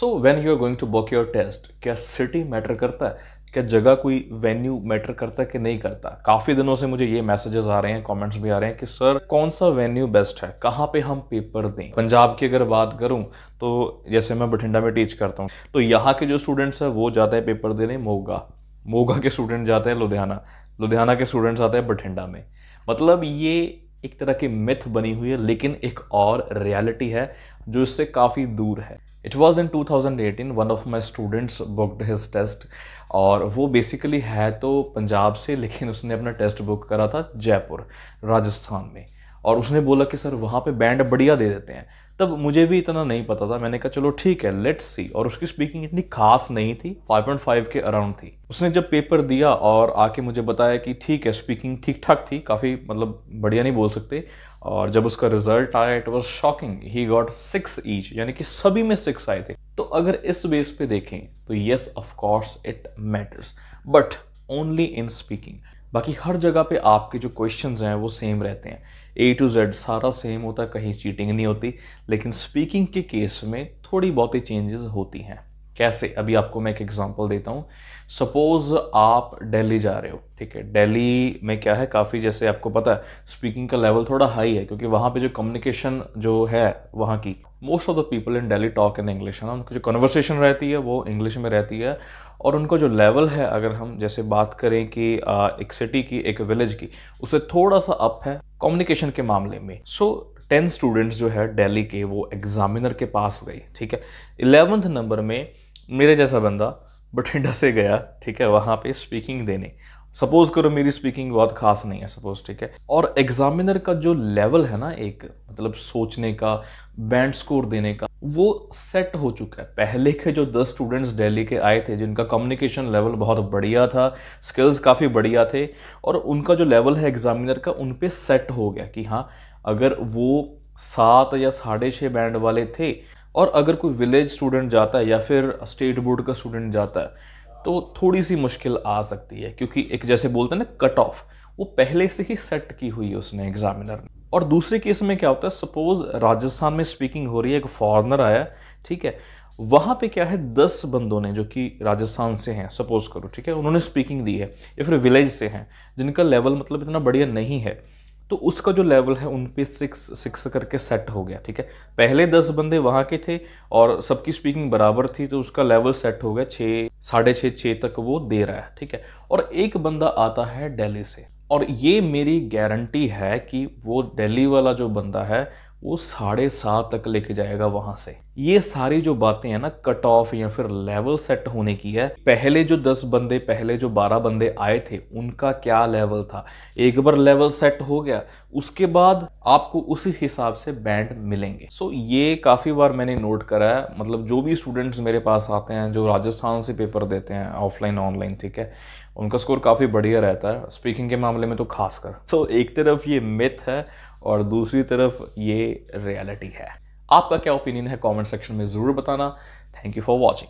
so when you are going to book your test क्या city matter करता है क्या जगह कोई वेन्यू मैटर करता है कि नहीं करता काफ़ी दिनों से मुझे ये मैसेजेस आ रहे हैं कमेंट्स भी आ रहे हैं कि सर कौन सा वेन्यू बेस्ट है कहाँ पे हम पेपर दें पंजाब की अगर बात करूँ तो जैसे मैं बठिंडा में टीच करता हूँ तो यहाँ के जो स्टूडेंट्स हैं वो जाते हैं पेपर देने मोगा मोगा के स्टूडेंट जाते हैं लुधियाना लुधियाना के स्टूडेंट्स आते हैं बठिंडा में मतलब ये एक तरह की मिथ बनी हुई है लेकिन एक और रियलिटी है जो इससे काफ़ी दूर है it was in two thousand eighteen one of my students booked his test और वो बेसिकली है तो पंजाब से लेकिन उसने अपना टेस्ट बुक करा था जयपुर राजस्थान में और उसने बोला कि सर वहाँ पे बैंड बढ़िया दे देते हैं तब मुझे भी इतना नहीं पता था मैंने कहा चलो ठीक है लेट्स सी और उसकी स्पीकिंग इतनी खास नहीं थी 5.5 के अराउंड थी उसने जब पेपर दिया और आके मुझे बताया कि ठीक है स्पीकिंग ठीक ठाक थी काफ़ी मतलब बढ़िया नहीं बोल सकते और जब उसका रिजल्ट आया it was shocking he got six each यानी कि सभी में सिक्स आए थे तो अगर इस बेस पे देखें तो yes of course it matters but only in speaking बाकी हर जगह पे आपके जो क्वेश्चन हैं वो सेम रहते हैं ए टू जेड सारा सेम होता है कहीं चीटिंग नहीं होती लेकिन स्पीकिंग के केस में थोड़ी बहुत ही चेंजेस होती हैं कैसे अभी आपको मैं एक एग्जांपल देता हूँ सपोज आप दिल्ली जा रहे हो ठीक है दिल्ली में क्या है काफ़ी जैसे आपको पता है स्पीकिंग का लेवल थोड़ा हाई है क्योंकि वहाँ पे जो कम्युनिकेशन जो है वहाँ की most of the people in daily talk in English है ना उनकी जो कन्वर्सेशन रहती है वो इंग्लिश में रहती है और उनको जो लेवल है अगर हम जैसे बात करें कि एक सिटी की एक विलेज की उसे थोड़ा सा अप है कम्युनिकेशन के मामले में सो टेन स्टूडेंट्स जो है डेली के वो एग्जामिनर के पास गई ठीक है इलेवेंथ नंबर में मेरे जैसा बंदा बठिंडा से गया ठीक है वहाँ पे स्पीकिंग देने सपोज करो मेरी स्पीकिंग बहुत खास नहीं है सपोज ठीक है और एग्जामिनर का जो लेवल है ना एक मतलब सोचने का बैंड स्कोर देने का वो सेट हो चुका है पहले के जो दस स्टूडेंट्स दिल्ली के आए थे जिनका कम्युनिकेशन लेवल बहुत बढ़िया था स्किल्स काफ़ी बढ़िया थे और उनका जो लेवल है एग्जामिनर का उन पर सेट हो गया कि हाँ अगर वो सात या साढ़े छः बैंड वाले थे और अगर कोई विलेज स्टूडेंट जाता है या फिर स्टेट बोर्ड का स्टूडेंट जाता है तो थोड़ी सी मुश्किल आ सकती है क्योंकि एक जैसे बोलते हैं ना कट ऑफ वो पहले से ही सेट की हुई है उसने एग्जामिनर ने और दूसरे केस में क्या होता है सपोज राजस्थान में स्पीकिंग हो रही है एक फॉरनर आया ठीक है वहाँ पे क्या है दस बंदों ने जो कि राजस्थान से हैं सपोज करो ठीक है उन्होंने स्पीकिंग दी है या फिर विलेज से हैं जिनका लेवल मतलब इतना बढ़िया नहीं है तो उसका जो लेवल है उन पे सिक्स सिक्स करके सेट हो गया ठीक है पहले दस बंदे वहाँ के थे और सबकी स्पीकिंग बराबर थी तो उसका लेवल सेट हो गया छः साढ़े छः छः तक वो दे रहा है ठीक है और एक बंदा आता है दिल्ली से और ये मेरी गारंटी है कि वो दिल्ली वाला जो बंदा है वो साढ़े सात तक लेके जाएगा वहां से ये सारी जो बातें हैं ना कट ऑफ या फिर लेवल सेट होने की है पहले जो दस बंदे पहले जो बारह बंदे आए थे उनका क्या लेवल था एक बार लेवल सेट हो गया उसके बाद आपको उसी हिसाब से बैंड मिलेंगे सो so, ये काफ़ी बार मैंने नोट करा है मतलब जो भी स्टूडेंट्स मेरे पास आते हैं जो राजस्थान से पेपर देते हैं ऑफलाइन ऑनलाइन ठीक है उनका स्कोर काफ़ी बढ़िया रहता है स्पीकिंग के मामले में तो खासकर सो so, एक तरफ ये मिथ है और दूसरी तरफ ये रियलिटी है आपका क्या ओपिनियन है कमेंट सेक्शन में ज़रूर बताना थैंक यू फॉर वॉचिंग